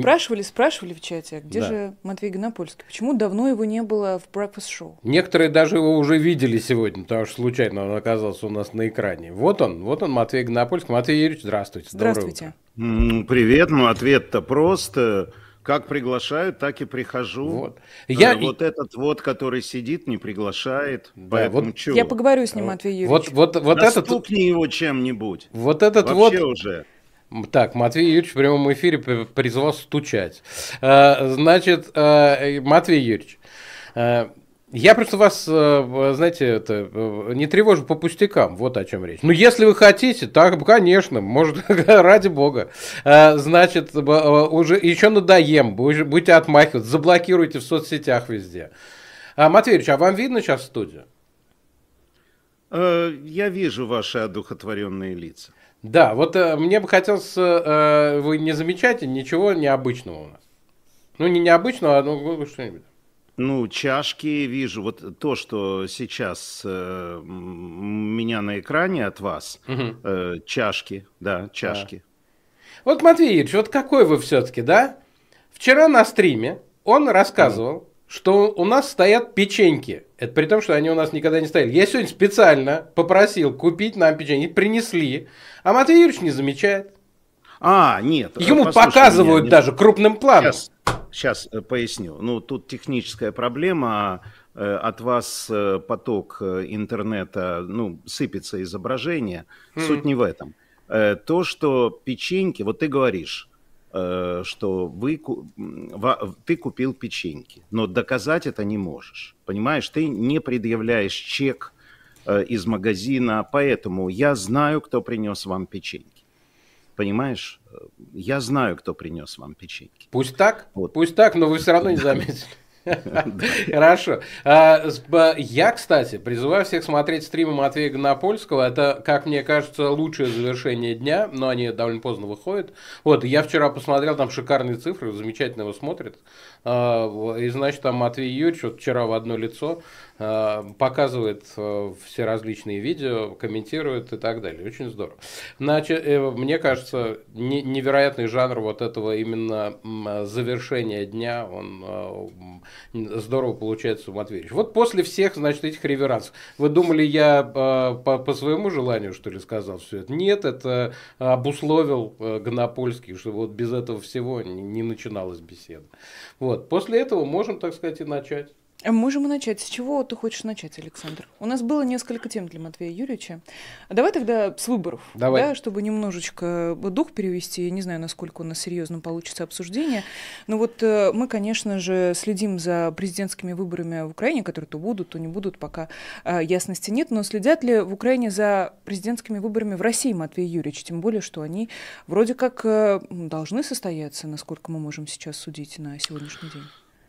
Спрашивали, спрашивали в чате, а где да. же Матвей Гонопольский? Почему давно его не было в Breakfast Show? Некоторые даже его уже видели сегодня, потому что случайно он оказался у нас на экране. Вот он, вот он, Матвей Гонопольский. Матвей Юрьевич, здравствуйте. Здравствуйте. Привет, ну ответ-то просто. Как приглашают, так и прихожу. Вот, э, я... вот этот вот, который сидит, не приглашает. Да, поэтому вот... чего? Я поговорю с ним, э, Матвей Юрьевич. Вот, вот, вот, вот этот... его чем-нибудь. Вот этот Вообще вот... уже. Так, Матвей Юрьевич в прямом эфире призвал стучать. Э, значит, э, Матвей Юрьевич, э, я просто вас, знаете, это, не тревожу по пустякам, вот о чем речь. Ну, если вы хотите, так, конечно, может, ради бога. Значит, уже еще надоем, будете отмахиваться, заблокируйте в соцсетях везде. А, Матвей Юрьевич, а вам видно сейчас студию? Я вижу ваши одухотворенные лица. Да, вот э, мне бы хотелось, э, э, вы не замечаете ничего необычного у нас? Ну, не необычного, а ну, что-нибудь. Ну, чашки вижу. Вот то, что сейчас э, меня на экране от вас. Угу. Э, чашки, да, чашки. Да. Вот, Матвей Ильич, вот какой вы все-таки, да? Вчера на стриме он рассказывал, угу. что у нас стоят печеньки это при том, что они у нас никогда не стояли. Я сегодня специально попросил купить нам печенье, принесли, а Матвей Юрьевич не замечает. А, нет. Э, Ему показывают меня, даже крупным планом. Сейчас, сейчас э, поясню. Ну, тут техническая проблема. Э, от вас поток интернета, ну, сыпется изображение. Mm-hmm. Суть не в этом. То, что печеньки, вот ты говоришь, Э, что вы, ты купил печеньки, но доказать это не можешь. Понимаешь, ты не предъявляешь чек э, из магазина, поэтому я знаю, кто принес вам печеньки. Понимаешь? Э, я знаю, кто принес вам печеньки. Пусть так, вот. пусть так, но вы все равно не заметили. Хорошо. А, я, кстати, призываю всех смотреть стримы Матвея Гонопольского. Это, как мне кажется, лучшее завершение дня, но они довольно поздно выходят. Вот, я вчера посмотрел, там шикарные цифры, замечательно его смотрят. А, и, значит, там Матвей Юрьевич вот вчера в одно лицо а, показывает все различные видео, комментирует и так далее. Очень здорово. Значит, э, мне кажется, невероятный жанр вот этого именно завершения дня, он здорово получается у Матвеевича. Вот после всех, значит, этих реверансов. Вы думали, я а, по, по своему желанию, что ли, сказал все это? Нет, это обусловил а, Гонопольский, что вот без этого всего не, не начиналась беседа. Вот. После этого можем, так сказать, и начать. Можем и начать. С чего ты хочешь начать, Александр? У нас было несколько тем для Матвея Юрьевича. Давай тогда с выборов, Давай. Да, чтобы немножечко дух перевести. Я не знаю, насколько у нас серьезно получится обсуждение. Но ну вот э, мы, конечно же, следим за президентскими выборами в Украине, которые то будут, то не будут, пока э, ясности нет. Но следят ли в Украине за президентскими выборами в России, Матвей Юрьевич? Тем более, что они вроде как э, должны состояться, насколько мы можем сейчас судить на сегодняшний день.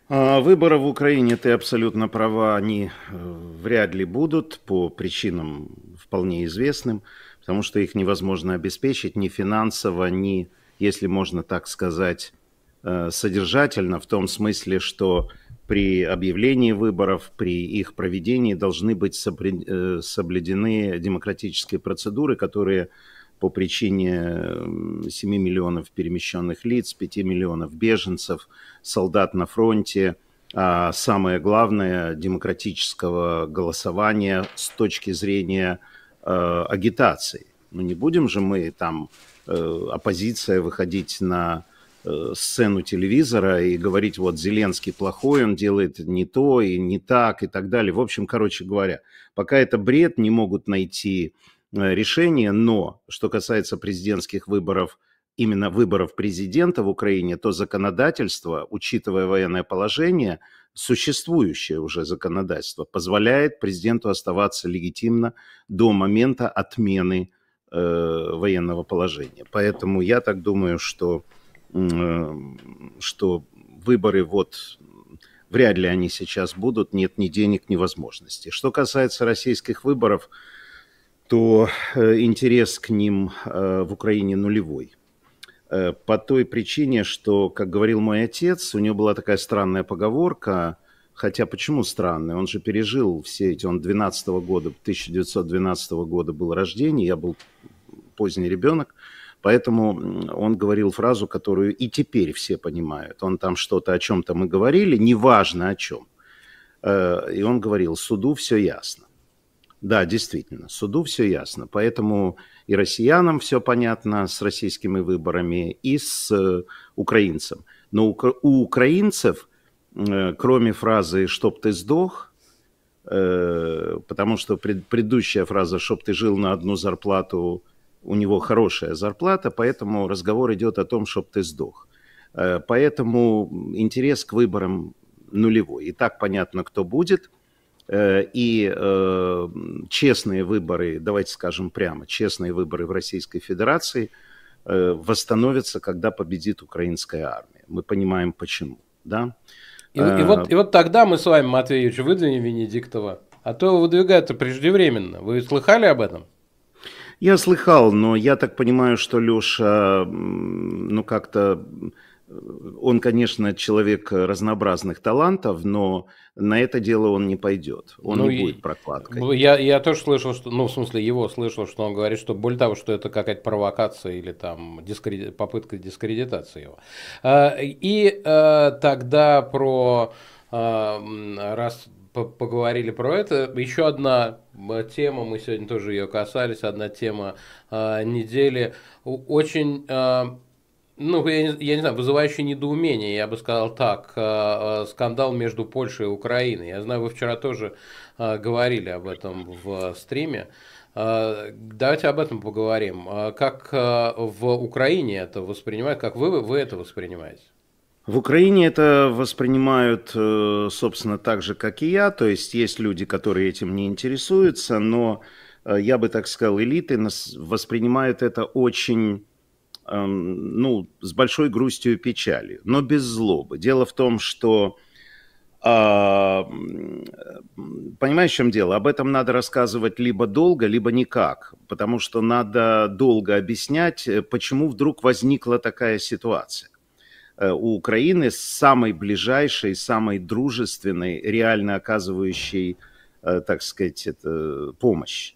А выборы в Украине, ты абсолютно права, они э, вряд ли будут по причинам вполне известным, потому что их невозможно обеспечить ни финансово, ни, если можно так сказать, э, содержательно, в том смысле, что при объявлении выборов, при их проведении должны быть э, соблюдены демократические процедуры, которые по причине 7 миллионов перемещенных лиц, 5 миллионов беженцев, солдат на фронте, а самое главное, демократического голосования с точки зрения э, агитации. Ну не будем же мы там, э, оппозиция, выходить на э, сцену телевизора и говорить, вот Зеленский плохой, он делает не то и не так и так далее. В общем, короче говоря, пока это бред, не могут найти Э, решение, но что касается президентских выборов, именно выборов президента в Украине, то законодательство, учитывая военное положение, существующее уже законодательство, позволяет президенту оставаться легитимно до момента отмены э, военного положения. Поэтому я так думаю, что, э, что выборы вот вряд ли они сейчас будут, нет ни денег, ни возможностей. Что касается российских выборов, что э, интерес к ним э, в Украине нулевой. Э, по той причине, что, как говорил мой отец, у него была такая странная поговорка, хотя почему странная? Он же пережил все эти, он 12 -го года, 1912 года был рождение, я был поздний ребенок, Поэтому он говорил фразу, которую и теперь все понимают. Он там что-то о чем-то мы говорили, неважно о чем. И он говорил, суду все ясно. Да, действительно, суду все ясно. Поэтому и россиянам все понятно с российскими выборами, и с э, украинцем. Но у, у украинцев, э, кроме фразы «чтоб ты сдох», э, потому что пред, предыдущая фраза «чтоб ты жил на одну зарплату», у него хорошая зарплата, поэтому разговор идет о том, «чтоб ты сдох». Э, поэтому интерес к выборам нулевой. И так понятно, кто будет – Э, и э, честные выборы, давайте скажем прямо, честные выборы в Российской Федерации э, восстановятся, когда победит украинская армия. Мы понимаем почему, да? И, а... и, вот, и вот тогда мы с вами, Матвей Юрьевич, выдвинем Венедиктова. А то его выдвигают преждевременно. Вы слыхали об этом? Я слыхал, но я так понимаю, что Леша, ну как-то он, конечно, человек разнообразных талантов, но на это дело он не пойдет. Он ну, не будет прокладкой. Я, я тоже слышал, что, ну, в смысле, его слышал, что он говорит, что более того, что это какая-то провокация или там дискреди... попытка дискредитации его. А, и а, тогда про, а, раз поговорили про это, еще одна тема, мы сегодня тоже ее касались, одна тема недели, очень ну, я, я не знаю, вызывающее недоумение, я бы сказал так, э, э, скандал между Польшей и Украиной. Я знаю, вы вчера тоже э, говорили об этом в стриме. Давайте об этом поговорим. Как в Украине это воспринимают, как вы, вы это воспринимаете? В Украине это воспринимают, собственно, так же, как и я. То есть есть люди, которые этим не интересуются, но, я бы так сказал, элиты воспринимают это очень Эм, ну, с большой грустью и печалью, но без злобы. Дело в том, что а, Понимаешь, в чем дело? Об этом надо рассказывать либо долго, либо никак, потому что надо долго объяснять, э, почему вдруг возникла такая ситуация. Э, у Украины с самой ближайшей, самой дружественной, реально оказывающей, э, так сказать, помощь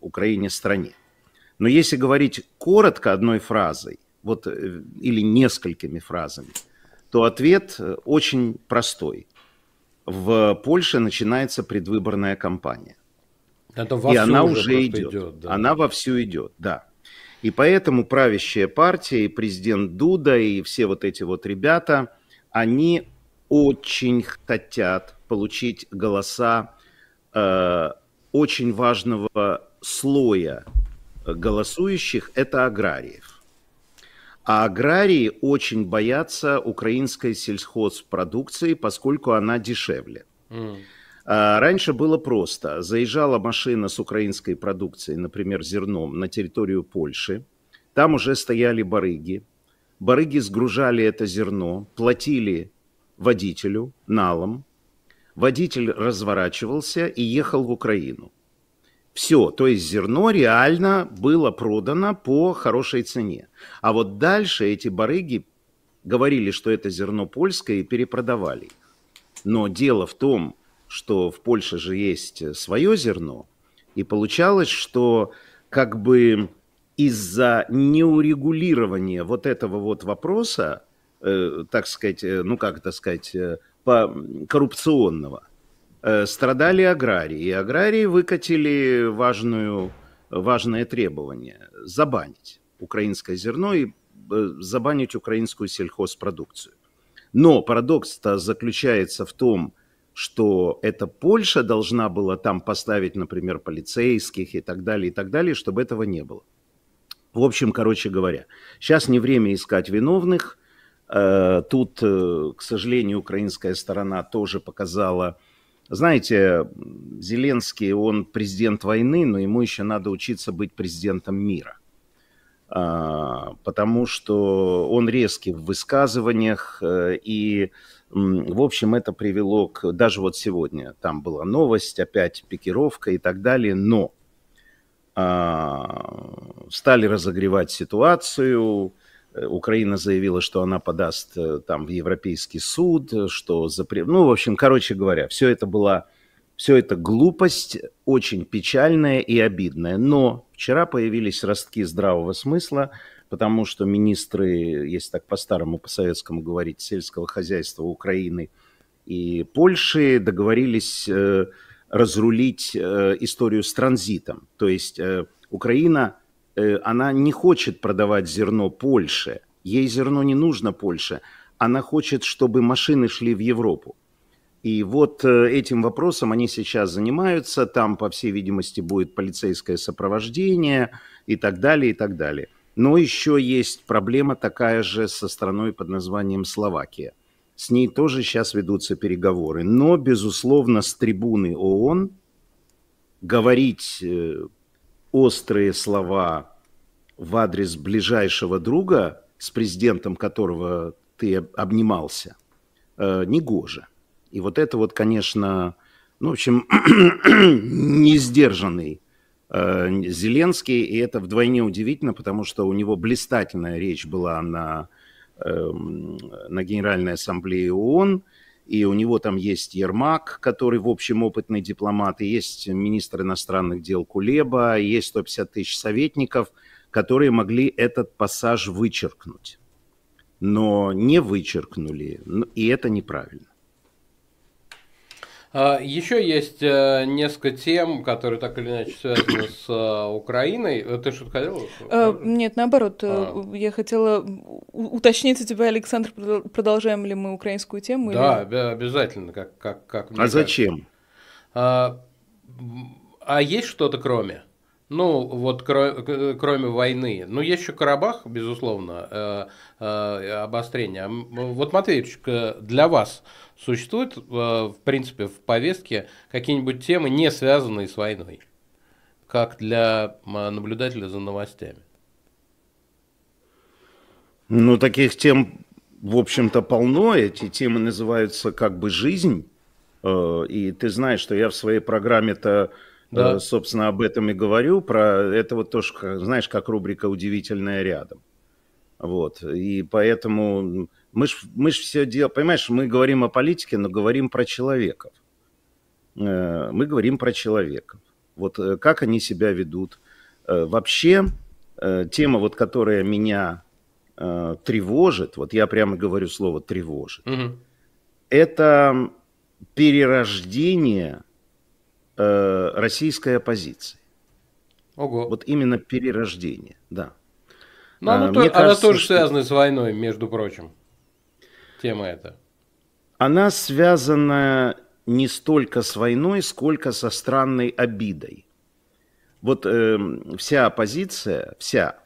Украине стране. Но если говорить коротко одной фразой, вот, э, или несколькими фразами, то ответ э, очень простой. В Польше начинается предвыборная кампания. Это и она уже, идет. идет да. Она вовсю идет, да. И поэтому правящая партия и президент Дуда и все вот эти вот ребята, они очень хотят получить голоса э, очень важного слоя голосующих – это аграриев. А аграрии очень боятся украинской сельхозпродукции, поскольку она дешевле. А, раньше было просто. Заезжала машина с украинской продукцией, например, зерном, на территорию Польши. Там уже стояли барыги. Барыги сгружали это зерно, платили водителю налом. Водитель разворачивался и ехал в Украину. Все, то есть зерно реально было продано по хорошей цене. А вот дальше эти барыги говорили, что это зерно польское и перепродавали Но дело в том, что в Польше же есть свое зерно, и получалось, что как бы из-за неурегулирования вот этого вот вопроса, э, так сказать, э, ну как это сказать, э, по, коррупционного, Э, страдали аграрии. и Аграрии выкатили важную, важное требование – забанить украинское зерно и э, забанить украинскую сельхозпродукцию. Но парадокс-то заключается в том, что это Польша должна была там поставить, например, полицейских и так далее, и так далее, чтобы этого не было. В общем, короче говоря, сейчас не время искать виновных. Э, тут, к сожалению, украинская сторона тоже показала – знаете, Зеленский, он президент войны, но ему еще надо учиться быть президентом мира. А, потому что он резкий в высказываниях, э, и, в общем, это привело к... Даже вот сегодня там была новость, опять пикировка и так далее, но а, стали разогревать ситуацию, Э, Украина заявила, что она подаст э, там в Европейский суд, что запрет... Ну, в общем, короче говоря, все это была... Все это глупость, очень печальная и обидная. Но вчера появились ростки здравого смысла, потому что министры, если так по-старому, по-советскому говорить, сельского хозяйства Украины и Польши договорились э, разрулить историю с транзитом. То есть Украина Э, она не хочет продавать зерно Польше. Ей зерно не нужно Польше. Она хочет, чтобы машины шли в Европу. И вот э, этим вопросом они сейчас занимаются. Там, по всей видимости, будет полицейское сопровождение и так далее, и так далее. Но еще есть проблема такая же со страной под названием Словакия. С ней тоже сейчас ведутся переговоры. Но, безусловно, с трибуны ООН говорить э, острые слова в адрес ближайшего друга, с президентом которого ты обнимался, э, негоже. И вот это вот, конечно, ну, в общем, несдержанный э, Зеленский, и это вдвойне удивительно, потому что у него блистательная речь была на, эм, на Генеральной Ассамблее ООН, и у него там есть Ермак, который, в общем, опытный дипломат, и есть министр иностранных дел Кулеба, и есть 150 тысяч советников, которые могли этот пассаж вычеркнуть. Но не вычеркнули, и это неправильно. А, еще есть э, несколько тем, которые так или иначе связаны с э, Украиной. Э, ты что-то хотела? нет, наоборот. А. Я хотела уточнить у тебя, Александр, продолжаем ли мы украинскую тему? Да, или... обязательно. Как, как, как а зачем? А, а есть что-то кроме? Ну, вот кроме, кроме войны. Ну, есть еще Карабах, безусловно, обострение. Вот, Матвеевич, для вас Существуют, э, в принципе, в повестке какие-нибудь темы, не связанные с войной, как для наблюдателя за новостями? Ну, таких тем, в общем-то, полно. Эти темы называются как бы «Жизнь». Э, и ты знаешь, что я в своей программе-то, э, да. собственно, об этом и говорю. Про это вот тоже, знаешь, как рубрика «Удивительное рядом». Вот. И поэтому мы ж, мы ж все делаем, понимаешь, мы говорим о политике, но говорим про человеков. Э, мы говорим про человеков. Вот э, как они себя ведут. Э, вообще, тема, вот, которая меня тревожит, вот я прямо говорю слово тревожит, угу. это перерождение российской оппозиции. Ого. Вот именно перерождение, да. Но ну, оно, то, кажется, оно тоже что... связано с войной, между прочим тема эта? Она связана не столько с войной, сколько со странной обидой. Вот э, вся оппозиция, вся,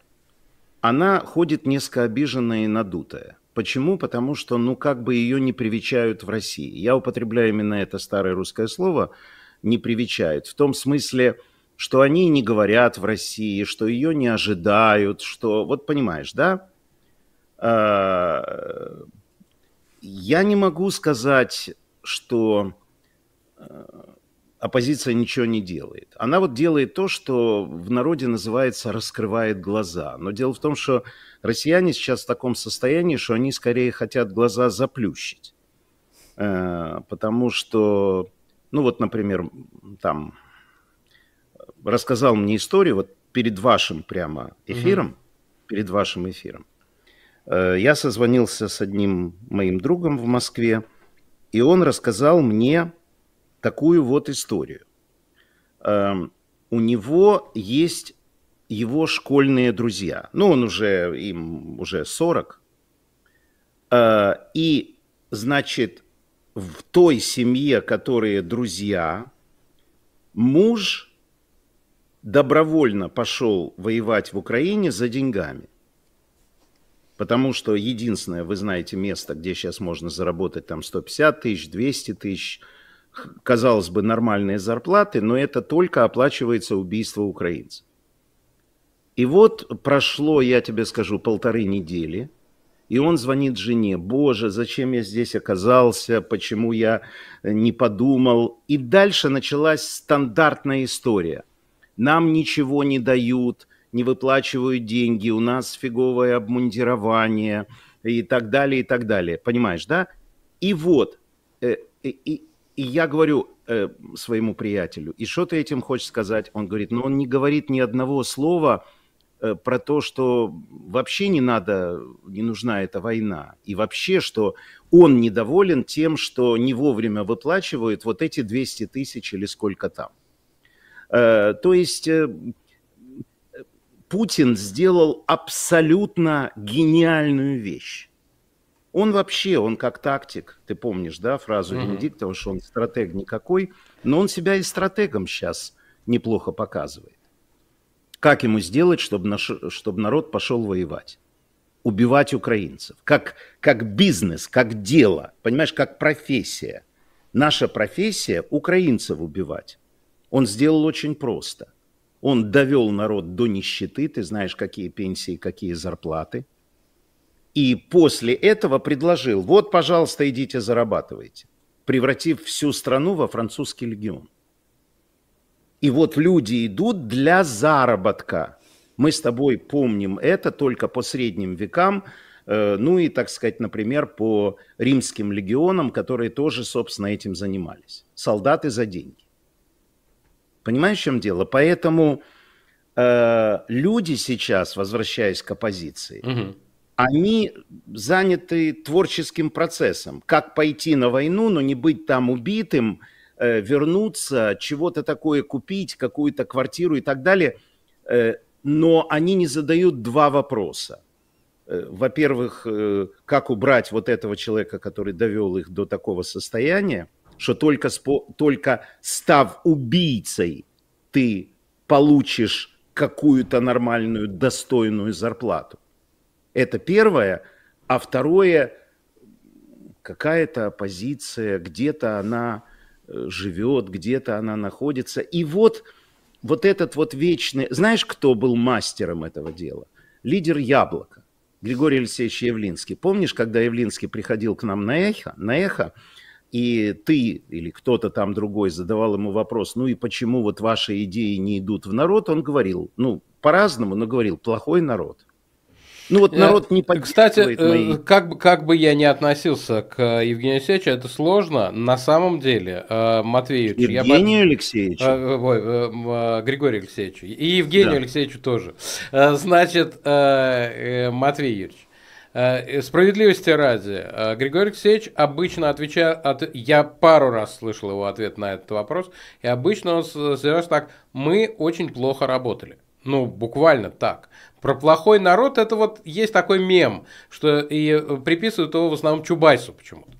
она ходит несколько обиженная и надутая. Почему? Потому что, ну, как бы ее не привечают в России. Я употребляю именно это старое русское слово «не привечают». В том смысле, что они не говорят в России, что ее не ожидают, что... Вот понимаешь, да? А, я не могу сказать, что э, оппозиция ничего не делает. Она вот делает то, что в народе называется «раскрывает глаза». Но дело в том, что россияне сейчас в таком состоянии, что они скорее хотят глаза заплющить. Э, потому что, ну вот, например, там рассказал мне историю вот перед вашим прямо эфиром, угу. перед вашим эфиром, Э, я созвонился с одним моим другом в Москве, и он рассказал мне такую вот историю. Эм, у него есть его школьные друзья. Ну, он уже, им уже 40. Э, и, значит, в той семье, которые друзья, муж добровольно пошел воевать в Украине за деньгами. Потому что единственное, вы знаете место, где сейчас можно заработать там 150 тысяч, 200 тысяч, казалось бы, нормальные зарплаты, но это только оплачивается убийство украинцев. И вот прошло, я тебе скажу, полторы недели, и он звонит жене, боже, зачем я здесь оказался, почему я э, не подумал. И дальше началась стандартная история. Нам ничего не дают, не выплачивают деньги, у нас фиговое обмундирование и так далее, и так далее. Понимаешь, да? И вот, э, и, и, я говорю э, своему приятелю, и что ты этим хочешь сказать? Он говорит, но «Ну, он не говорит ни одного слова э, про то, что вообще не надо, не нужна эта война. И вообще, что он недоволен тем, что не вовремя выплачивают вот эти 200 тысяч или сколько там. Э, то есть э, Путин сделал абсолютно гениальную вещь. Он вообще, он как тактик, ты помнишь, да, фразу mm-hmm. что он стратег никакой, но он себя и стратегом сейчас неплохо показывает. Как ему сделать, чтобы, наш, чтобы народ пошел воевать? Убивать украинцев. Как, как бизнес, как дело, понимаешь, как профессия. Наша профессия – украинцев убивать. Он сделал очень просто. Он довел народ до нищеты, ты знаешь, какие пенсии, какие зарплаты. И после этого предложил, вот, пожалуйста, идите зарабатывайте, превратив всю страну во французский легион. И вот люди идут для заработка. Мы с тобой помним это только по средним векам, э, ну и, так сказать, например, по римским легионам, которые тоже, собственно, этим занимались. Солдаты за деньги. Понимаешь, в чем дело? Поэтому э, люди сейчас, возвращаясь к оппозиции, угу. они заняты творческим процессом. Как пойти на войну, но не быть там убитым, э, вернуться, чего-то такое купить, какую-то квартиру и так далее. Э, но они не задают два вопроса. Э, во-первых, э, как убрать вот этого человека, который довел их до такого состояния, що тільки тільки став убийцей ты получишь какую-то нормальную, достойную зарплату. Это первое. А второе, какая-то оппозиция, где-то она э, живет, где-то она находится. И вот, вот этот вот вечный... Знаешь, кто был мастером этого дела? Лидер «Яблока» Григорий Алексеевич Явлинский. Помнишь, когда Явлинский приходил к нам на эхо, на эхо и ты или кто-то там другой задавал ему вопрос, ну и почему вот ваши идеи не идут в народ, он говорил, ну, по-разному, но говорил, плохой народ. Ну вот э, народ не Кстати, э, мои... как, бы, как бы я ни относился к Евгению Алексеевичу, это сложно. На самом деле, э, Матвеевич... Евгению Алексеевичу? Ой, Григорию Алексеевичу. И Евгению да. Алексеевичу тоже. Значит, Матвеевич, Э, справедливости ради, э, Григорий Алексеевич обычно отвечает, от, я пару раз слышал его ответ на этот вопрос, и обычно он совершенно так, мы очень плохо работали. Ну, буквально так. Про плохой народ это вот есть такой мем, что и э, приписывают его в основном Чубайсу почему-то.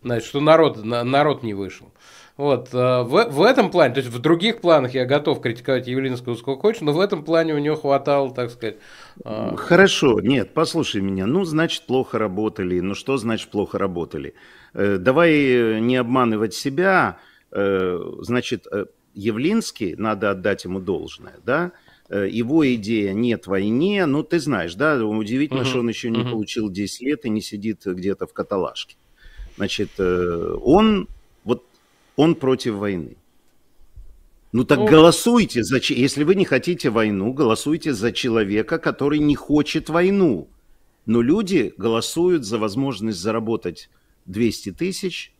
Значит, что народ, народ не вышел. Вот, в, в этом плане, то есть в других планах я готов критиковать Явлинского сколько хочешь, но в этом плане у него хватало, так сказать, а, хорошо, нет, послушай меня. Ну, значит, плохо работали. Ну, что значит плохо работали? Э, давай э, не обманывать себя. Э, значит, Явлинский, надо отдать ему должное, да? Его идея «нет войне», ну, ты знаешь, да, удивительно, угу, что он еще угу. не получил 10 лет и не сидит где-то в каталажке. Значит, он, вот, он против войны. Ну так ну, голосуйте, за, если вы не хотите войну, голосуйте за человека, который не хочет войну. Но люди голосуют за возможность заработать 200 тысяч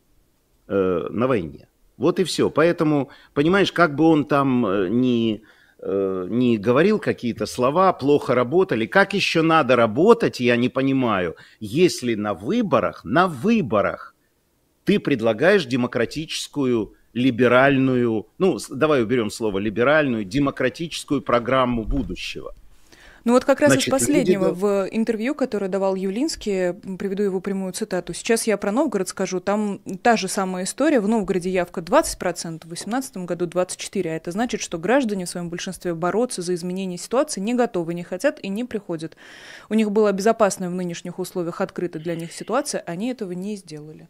э, на войне. Вот и все. Поэтому, понимаешь, как бы он там э, ни, э, ни говорил какие-то слова, плохо работали, как еще надо работать, я не понимаю, если на выборах, на выборах ты предлагаешь демократическую либеральную, ну, давай уберем слово либеральную, демократическую программу будущего. Ну вот как раз Значит, из последнего люди... в интервью, которое давал Юлинский, приведу его прямую цитату. Сейчас я про Новгород скажу, там та же самая история. В Новгороде явка 20%, в 2018 году 24%, а это значит, что граждане в своем большинстве бороться за изменение ситуации не готовы, не хотят и не приходят. У них была безопасная в нынешних условиях открыта для них ситуация, они этого не сделали.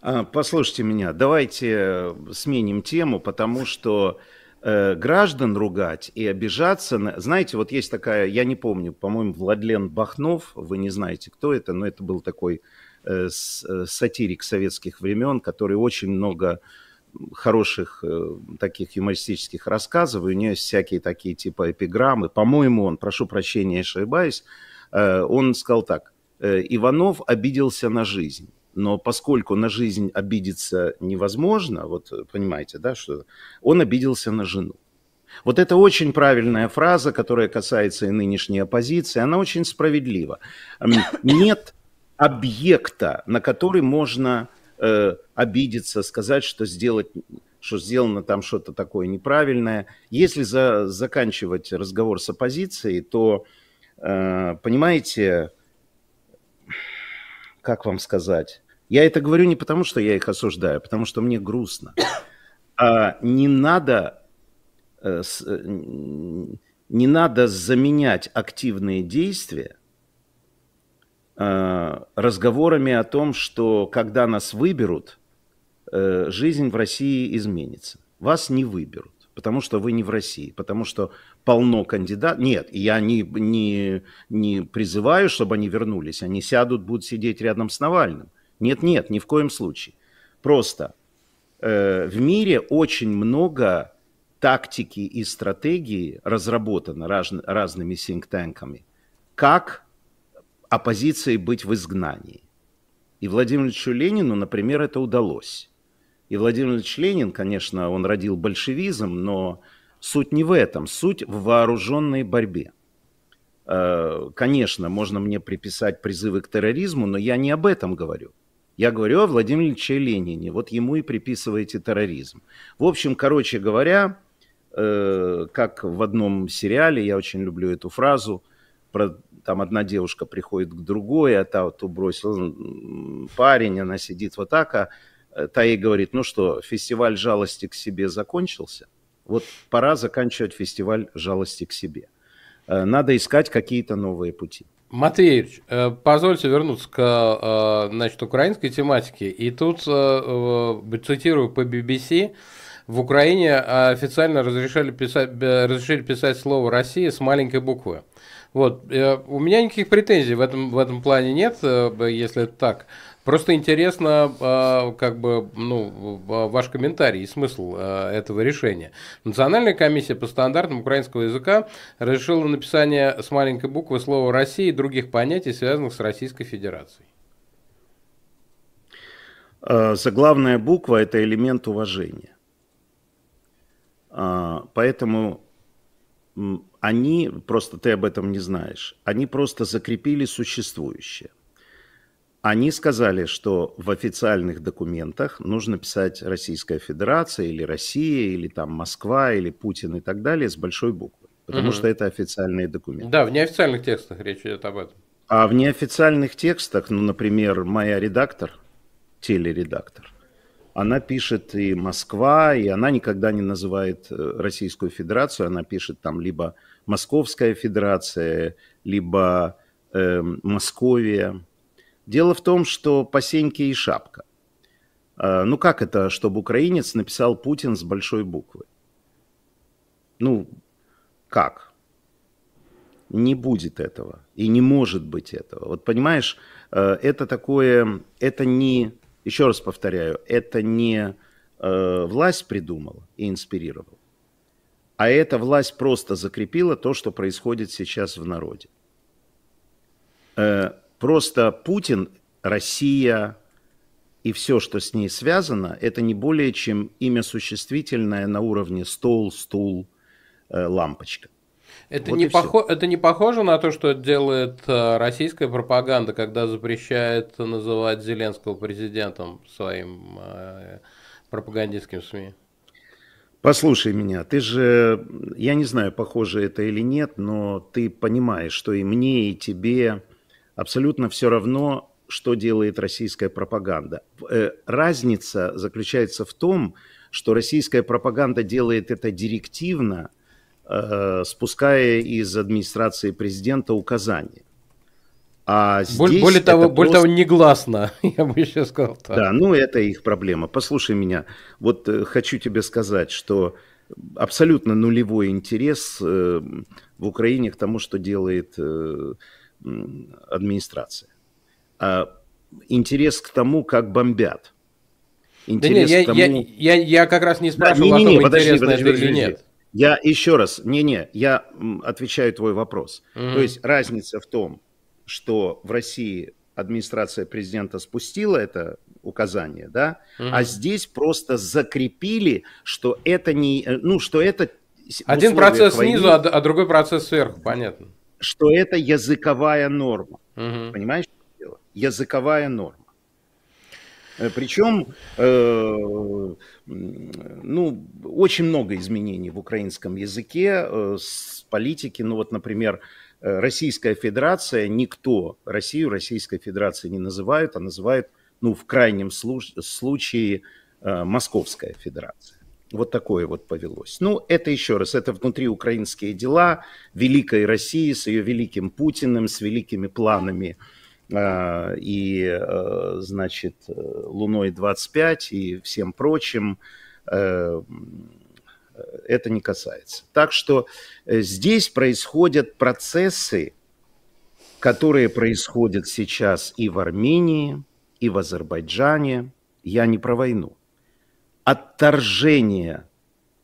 А, послушайте меня, давайте э, сменим тему, потому что э, граждан ругать и обижаться... Знаете, вот есть такая, я не помню, по-моему, Владлен Бахнов, вы не знаете, кто это, но это был такой э, сатирик советских времен, который очень много хороших таких юмористических рассказов, и у нее есть всякие такие типа эпиграммы. По-моему, он, прошу прощения, ошибаюсь, он сказал так, Иванов обиделся на жизнь но поскольку на жизнь обидеться невозможно, вот э, понимаете, да, что он обиделся на жену. Вот это очень правильная фраза, которая касается и нынешней оппозиции, она очень справедлива. Нет объекта, на который можно э, обидеться, сказать, что сделать что сделано там что-то такое неправильное. Если за, заканчивать разговор с оппозицией, то, э, понимаете, как вам сказать, я это говорю не потому, что я их осуждаю, а потому что мне грустно. А не надо э, э, не надо заменять активные действия э, разговорами о том, что когда нас выберут, жизнь в России изменится. Вас не выберут, потому что вы не в России, потому что полно кандидатов. Нет, я не, не, не призываю, чтобы они вернулись. Они сядут, будут сидеть рядом с Навальным. Нет-нет, ни в коем случае. Просто э, в мире очень много тактики и стратегии разработано раз, разными сингтанками, как оппозиции быть в изгнании. И Владимиру Ильичу Ленину, например, это удалось. И Владимир Ильич Ленин, конечно, он родил большевизм, но суть не в этом, суть в вооруженной борьбе. Э, конечно, можно мне приписать призывы к терроризму, но я не об этом говорю. Я говорю о Владимире Ильиче Ленине. Вот ему и приписываете терроризм. В общем, короче говоря, э, как в одном сериале, я очень люблю эту фразу, про, там одна девушка приходит к другой, а та вот бросил парень, она сидит вот так, а э, та ей говорит, ну что, фестиваль жалости к себе закончился? Вот пора заканчивать фестиваль жалости к себе. Э, надо искать какие-то новые пути. Матвеевич, э, позвольте вернуться к э, значит, украинской тематике. И тут э, цитирую по BBC. В Украине официально разрешали писать, разрешили писать слово «Россия» с маленькой буквы. Вот. У меня никаких претензий в этом, в этом плане нет, если это так. Просто интересно, а, как бы, ну, а, ваш комментарий и смысл а, этого решения. Национальная комиссия по стандартам украинского языка разрешила написание с маленькой буквы слова «Россия» и других понятий, связанных с Российской Федерацией. Э, Заглавная буква – это элемент уважения. Поэтому они, просто ты об этом не знаешь, они просто закрепили существующее. Они сказали, что в официальных документах нужно писать Российская Федерация или Россия, или там Москва, или Путин и так далее с большой буквы. Потому угу. что это официальные документы. Да, в неофициальных текстах речь идет об этом. А в неофициальных текстах, ну, например, моя редактор, телередактор, она пишет и Москва, и она никогда не называет э, Российскую Федерацию, она пишет там либо Московская Федерация, либо э, Московия, Дело в том, что посеньки и шапка. А, ну как это, чтобы украинец написал Путин с большой буквы? Ну, как? Не будет этого. И не может быть этого. Вот понимаешь, а, это такое, это не, еще раз повторяю, это не а, власть придумала и инспирировала, а эта власть просто закрепила то, что происходит сейчас в народе Просто Путин, Россия и все, что с ней связано, это не более чем имя существительное на уровне стол, стул, э, лампочка. Это, вот не похо... это не похоже на то, что делает э, российская пропаганда, когда запрещает называть Зеленского президентом своим э, пропагандистским СМИ? Послушай меня, ты же, я не знаю, похоже это или нет, но ты понимаешь, что и мне, и тебе, абсолютно все равно, что делает российская пропаганда. Э, разница заключается в том, что российская пропаганда делает это директивно, э, спуская из администрации президента указания. А здесь более того, просто... более того, негласно, я бы еще сказал. Так. Да, ну это их проблема. Послушай меня, вот э, хочу тебе сказать, что абсолютно нулевой интерес в Украине к тому, что делает администрации. А интерес к тому, как бомбят. Интерес да нет, к тому... я, я, я, я как раз не спрашивал да, не, не, не, подожди, интересно подожди, это подожди, или подожди. нет. Я еще раз, не-не, я отвечаю твой вопрос. mm То есть разница в том, что в России администрация президента спустила это указание, да, mm а здесь просто закрепили, что это не, э, ну, что это один процесс войны... снизу, а, а другой процесс сверху, понятно что это языковая норма. Угу. Понимаешь, Языковая норма. Причем, э, э ну, очень много изменений в украинском языке э, с политики. Ну, вот, например, э, Российская Федерация, никто Россию Российской Федерации не называет, а называет, ну, в крайнем случае, э, Московская Федерация. Вот такое вот повелось. Ну, это еще раз, это внутри украинские дела великой России с ее великим Путиным, с великими планами э, и, э, значит, Луной 25 и всем прочим. Э, это не касается. Так что э, здесь происходят процессы, которые происходят сейчас и в Армении, и в Азербайджане. Я не про войну отторжение.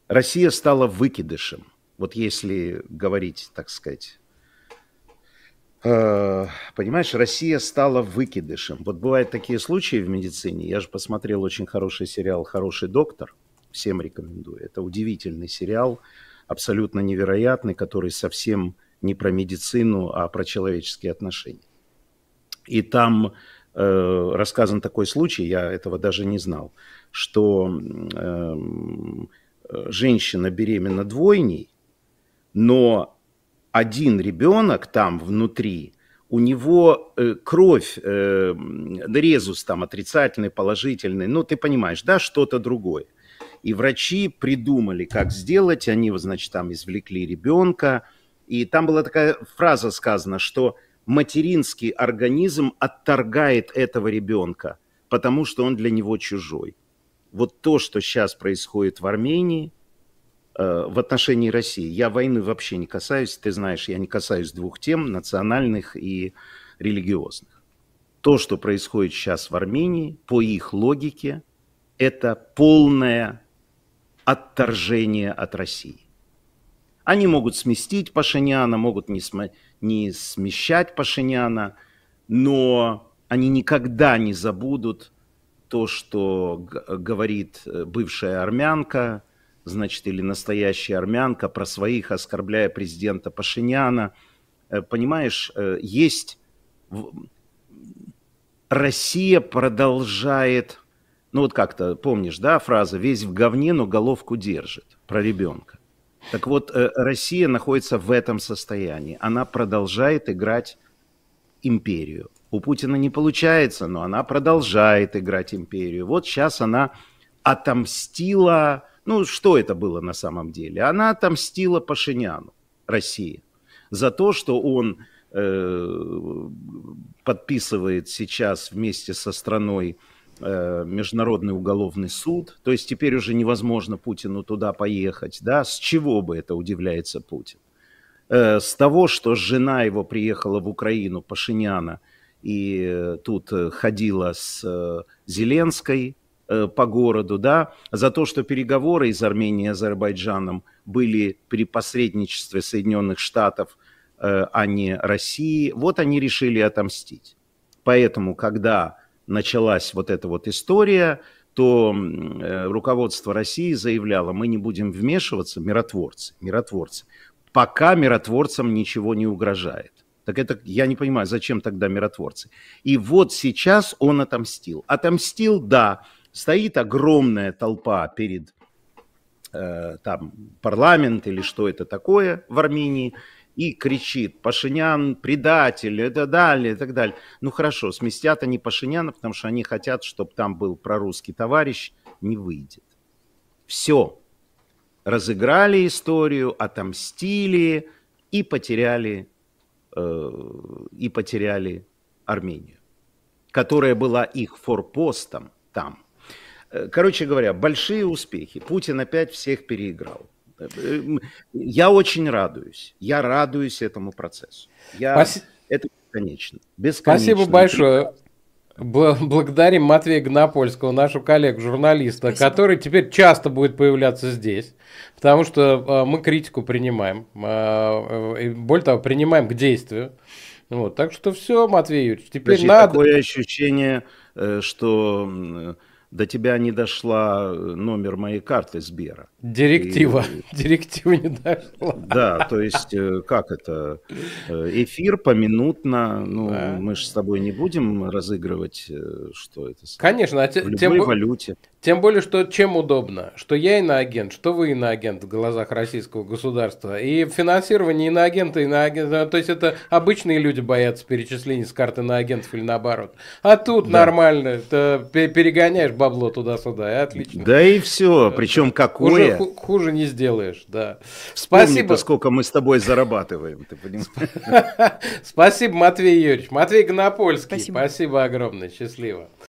Россия стала выкидышем. Вот если говорить, так сказать, э, Понимаешь, Россия стала выкидышем. Вот бывают такие случаи в медицине. Я же посмотрел очень хороший сериал «Хороший доктор». Всем рекомендую. Это удивительный сериал, абсолютно невероятный, который совсем не про медицину, а про человеческие отношения. И там э, рассказан такой случай, я этого даже не знал что э, женщина беременна двойней, но один ребенок там внутри, у него э, кровь, э, резус там отрицательный, положительный, ну ты понимаешь, да, что-то другое. И врачи придумали, как сделать, они, значит, там извлекли ребенка, и там была такая фраза сказана, что материнский организм отторгает этого ребенка, потому что он для него чужой вот то, что сейчас происходит в Армении э, в отношении России, я войны вообще не касаюсь, ты знаешь, я не касаюсь двух тем, национальных и религиозных. То, что происходит сейчас в Армении, по их логике, это полное отторжение от России. Они могут сместить Пашиняна, могут не, см... не смещать Пашиняна, но они никогда не забудут – то, что говорит э, бывшая армянка, значит, или настоящая армянка про своих, оскорбляя президента Пашиняна. Э, понимаешь, э, есть... Россия продолжает... Ну вот как-то, помнишь, да, фраза «весь в говне, но головку держит» про ребенка. Так вот, Россия находится в этом состоянии. Она продолжает играть империю. У Путина не получается, но она продолжает играть империю. Вот сейчас она отомстила... Ну, что это было на самом деле? Она отомстила Пашиняну, России, за то, что он э, подписывает сейчас вместе со страной э, Международный уголовный суд, то есть теперь уже невозможно Путину туда поехать, да, с чего бы это удивляется Путин? Э, с того, что жена его приехала в Украину, Пашиняна, и тут э, ходила с э, Зеленской э, по городу, да, за то, что переговоры из Армении и Азербайджаном были при посредничестве Соединенных Штатов, а не России. Вот они решили отомстить. Поэтому, когда началась вот эта вот история, то руководство России заявляло, мы не будем вмешиваться, миротворцы, миротворцы, пока миротворцам ничего не угрожает. Так это я не понимаю, зачем тогда миротворцы? И вот сейчас он отомстил. Отомстил, да, стоит огромная толпа перед э, там парламент или что это такое в Армении и кричит Пашинян предатель, это далее, и так далее. Ну хорошо, сместят они Пашиняна, потому что они хотят, чтобы там был прорусский товарищ, не выйдет. Все. Разыграли историю, отомстили и потеряли Э, и потеряли Армению, которая была их форпостом там. Э, короче говоря, большие успехи. Путин опять всех переиграл. Э, я очень радуюсь. Я радуюсь этому процессу. Я... Спас... Это бесконечно. бесконечно. Спасибо большое. Благодарим Матвея Гнапольского, нашу коллегу, журналиста, Спасибо. который теперь часто будет появляться здесь, потому что а, мы критику принимаем, а, э, и, более того, принимаем к действию. Вот, так что все, Матвей Юрьевич, теперь Значит, надо... Такое ощущение, э, что до тебя не дошла э, номер моей карты Сбера. Директива. И, Директива не дошла. Да, то есть э, как это? Э, эфир поминутно. Ну, да. мы же с тобой не будем разыгрывать, что это. Конечно. А в любой тем, валюте. Тем более, что чем удобно, что я иноагент, что вы иноагент в глазах российского государства. И финансирование иноагента, иноагента, э, то есть это обычные люди боятся перечислений с карты на агентов или наоборот. А тут да. нормально, ты перегоняешь бабло туда-сюда, и отлично. Да и все, причем какое. Уже хуже не сделаешь, да. Спасибо. сколько мы с тобой зарабатываем, ты понимаешь? Спасибо, Матвей Юрьевич. Матвей Гонопольский, спасибо огромное, счастливо.